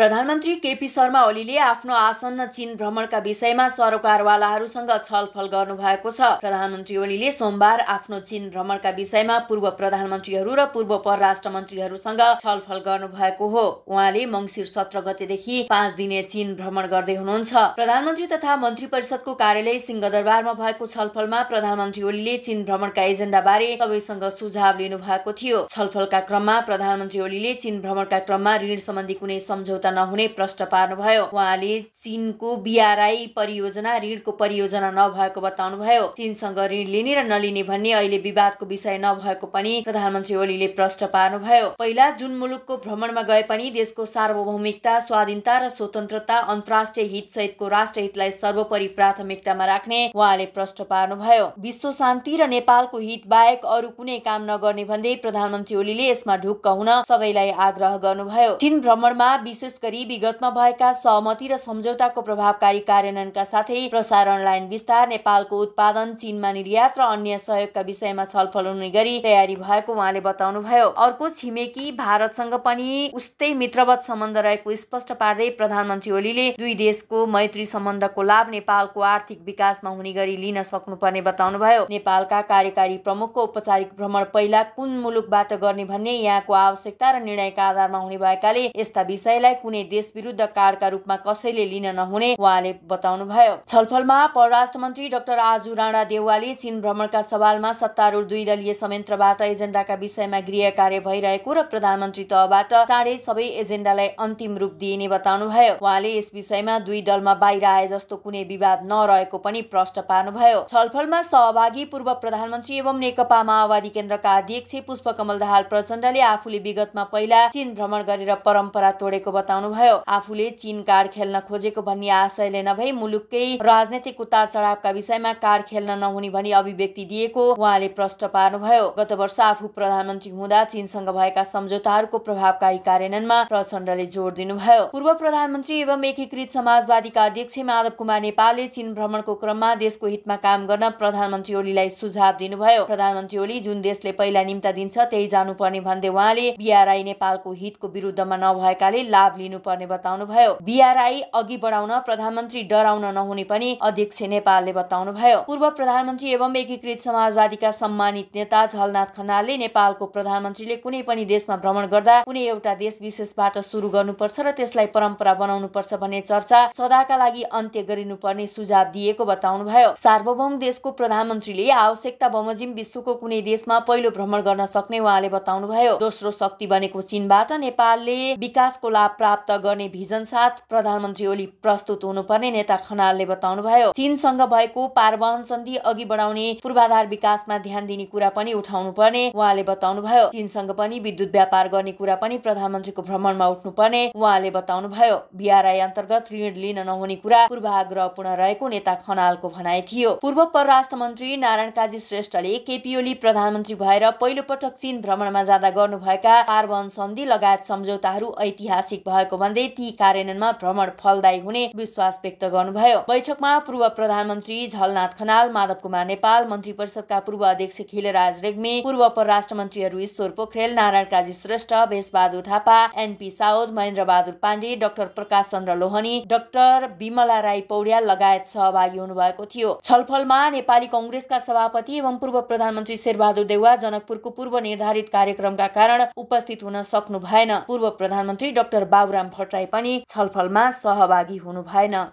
प्रधानमन्त्री केपी शर्मा ओलीले आफ्नो आसन्न चीन भ्रमणका विषयमा सरकारवालाहरूसँग छलफल गर्नुभएको छ प्रधानमन्त्री ओलीले सोमबार आफ्नो चीन भ्रमणका विषयमा पूर्व प्रधानमन्त्रीहरू र पूर्व परराष्ट्र मन्त्रीहरूसँग छलफल गर्नुभएको हो उहाँले मङ्सिर सत्र गतेदेखि पाँच दिने चीन भ्रमण गर्दै हुनुहुन्छ प्रधानमन्त्री तथा मन्त्री परिषदको कार्यालय सिंहदरबारमा भएको छलफलमा प्रधानमन्त्री ओलीले चीन भ्रमणका एजेन्डा बारे सबैसँग सुझाव लिनु भएको थियो छलफलका क्रममा प्रधानमन्त्री ओलीले चीन भ्रमणका क्रममा ऋण सम्बन्धी कुनै सम्झौता नहुने प्रश्न पार्नुभयो उहाँले चिनको बिआरआई परियोजना ऋणको परियोजना नभएको बताउनु भयो चीनसँग ऋण लिने र नलिने भन्ने अहिले विवादको विषय नभएको पनि प्रधानमन्त्री ओलीले प्रश्न पार्नुभयो पहिला जुन मुलुकको भ्रमणमा गए पनि देशको सार्वभौमिकता स्वाधीनता र स्वतन्त्रता अन्तर्राष्ट्रिय हित सहितको राष्ट्रहितलाई सर्वोपरि प्राथमिकतामा राख्ने उहाँले प्रश्न पार्नुभयो विश्व शान्ति र नेपालको हित बाहेक अरू कुनै काम नगर्ने भन्दै प्रधानमन्त्री ओलीले यसमा ढुक्क हुन सबैलाई आग्रह गर्नुभयो चीन भ्रमणमा विशेष गरी विगतमा भएका सहमति र सम्झौताको प्रभावकारी कार्यान्वयनका साथै प्रसारण लाइन विस्तार नेपालको उत्पादन चीनमा निर्यात र अन्य सहयोगका विषयमा छलफल हुने गरी तयारी भएको उहाँले बताउनुभयो अर्को छिमेकी भारतसँग पनि उस्तै मित्रवत सम्बन्ध रहेको स्पष्ट पार्दै प्रधानमन्त्री ओलीले दुई देशको मैत्री सम्बन्धको लाभ नेपालको आर्थिक विकासमा हुने गरी लिन सक्नुपर्ने बताउनुभयो नेपालका कार्यकारी प्रमुखको औपचारिक भ्रमण पहिला कुन मुलुकबाट गर्ने भन्ने यहाँको आवश्यकता र निर्णयका आधारमा हुने भएकाले यस्ता विषयलाई कुनै देश विरुद्ध कारका रूपमा कसैले लिन नहुने उहाँले बताउनु भयो छलफलमा परराष्ट्र मन्त्री डाक्टर आजु राणा देउवाले चीन भ्रमणका सवालमा सत्तारूढ दुई दलीय संयन्त्रबाट एजेन्डाका विषयमा गृह कार्य भइरहेको र प्रधानमन्त्री तहबाट चाँडै सबै एजेन्डालाई अन्तिम रूप दिइने बताउनु भयो उहाँले यस विषयमा दुई दलमा बाहिर आए जस्तो कुनै विवाद नरहेको पनि प्रश्न पार्नुभयो छलफलमा सहभागी पूर्व प्रधानमन्त्री एवं नेकपा माओवादी केन्द्रका अध्यक्ष पुष्पकमल दाहाल प्रचण्डले आफूले विगतमा पहिला चीन भ्रमण गरेर परम्परा तोडेको बताउनु बताउनुभयो आफूले चीन कार खेल्न खोजेको भन्ने आशयले नभई मुलुककै राजनैतिक उतार चढावका विषयमा कार खेल्न नहुने भनी अभिव्यक्ति दिएको उहाँले प्रश्न पार्नुभयो गत वर्ष आफू प्रधानमन्त्री हुँदा चीनसँग भएका सम्झौताहरूको प्रभावकारी कार्यान्वयनमा प्रचण्डले जोड दिनुभयो पूर्व प्रधानमन्त्री एवं एकीकृत समाजवादीका अध्यक्ष माधव कुमार नेपालले चीन भ्रमणको क्रममा देशको हितमा काम गर्न प्रधानमन्त्री ओलीलाई सुझाव दिनुभयो प्रधानमन्त्री ओली जुन देशले पहिला निम्ता दिन्छ त्यही जानुपर्ने भन्दै उहाँले बिआरआई नेपालको हितको विरुद्धमा नभएकाले लाभ लिनुपर्ने भयो बिआरआई अघि बढाउन प्रधानमन्त्री डराउन नहुने पनि अध्यक्ष नेपालले बताउनु भयो पूर्व प्रधानमन्त्री एवं एकीकृत समाजवादीका सम्मानित नेता झलनाथ खनालले नेपालको प्रधानमन्त्रीले कुनै पनि देशमा भ्रमण गर्दा कुनै एउटा देश विशेषबाट सुरु गर्नुपर्छ र त्यसलाई परम्परा बनाउनुपर्छ भन्ने चर्चा सदाका लागि अन्त्य गरिनुपर्ने सुझाव दिएको बताउनु भयो सार्वभौम देशको प्रधानमन्त्रीले आवश्यकता बमोजिम विश्वको कुनै देशमा पहिलो भ्रमण गर्न सक्ने उहाँले बताउनु भयो दोस्रो शक्ति बनेको चीनबाट नेपालले विकासको लाभ प्राप्त प्राप्त गर्ने भिजन साथ प्रधानमन्त्री ओली प्रस्तुत हुनुपर्ने नेता खनालले बताउनुभयो चीनसँग भएको पारवाहन सन्धि अघि बढाउने पूर्वाधार विकासमा ध्यान दिने कुरा पनि उठाउनु पर्ने उहाँले बताउनुभयो चीनसँग पनि विद्युत व्यापार गर्ने कुरा पनि प्रधानमन्त्रीको भ्रमणमा उठ्नुपर्ने उहाँले बताउनुभयो बिआरआई अन्तर्गत ऋण लिन नहुने कुरा पूर्वाग्रहपूर्ण रहेको नेता खनालको भनाइ थियो पूर्व परराष्ट्र मन्त्री नारायण काजी श्रेष्ठले केपी ओली प्रधानमन्त्री भएर पहिलो पटक चीन भ्रमणमा जाँदा गर्नुभएका पारवाहन सन्धि लगायत सम्झौताहरू ऐतिहासिक भयो भएको भन्दै ती कार्यान्वयनमा भ्रमण फलदायी हुने विश्वास व्यक्त गर्नुभयो बैठकमा पूर्व प्रधानमन्त्री झलनाथ खनाल माधव कुमार नेपाल मन्त्री परिषदका पूर्व अध्यक्ष खिलराज रेग्मी पूर्व परराष्ट्र मन्त्रीहरू Ishwar Pokharel Narayan Kaji Shrestha Bhekh Bahadur Thapa NP Saud Mahendra Bahadur Pande doctor Prakash Chandra Lohani doctor Bimala Rai Poudyal लगायत सहभागी हुनुभएको थियो छलफलमा नेपाली कङ्ग्रेसका सभापति एवं पूर्व प्रधानमन्त्री शेरबहादुर देउवा जनकपुरको पूर्व निर्धारित कार्यक्रमका कारण उपस्थित हुन सक्नु भएन पूर्व प्रधानमन्त्री डाक्टर बाबु बाबुराम भट्टराई पनि छलफलमा सहभागी हुनु भएन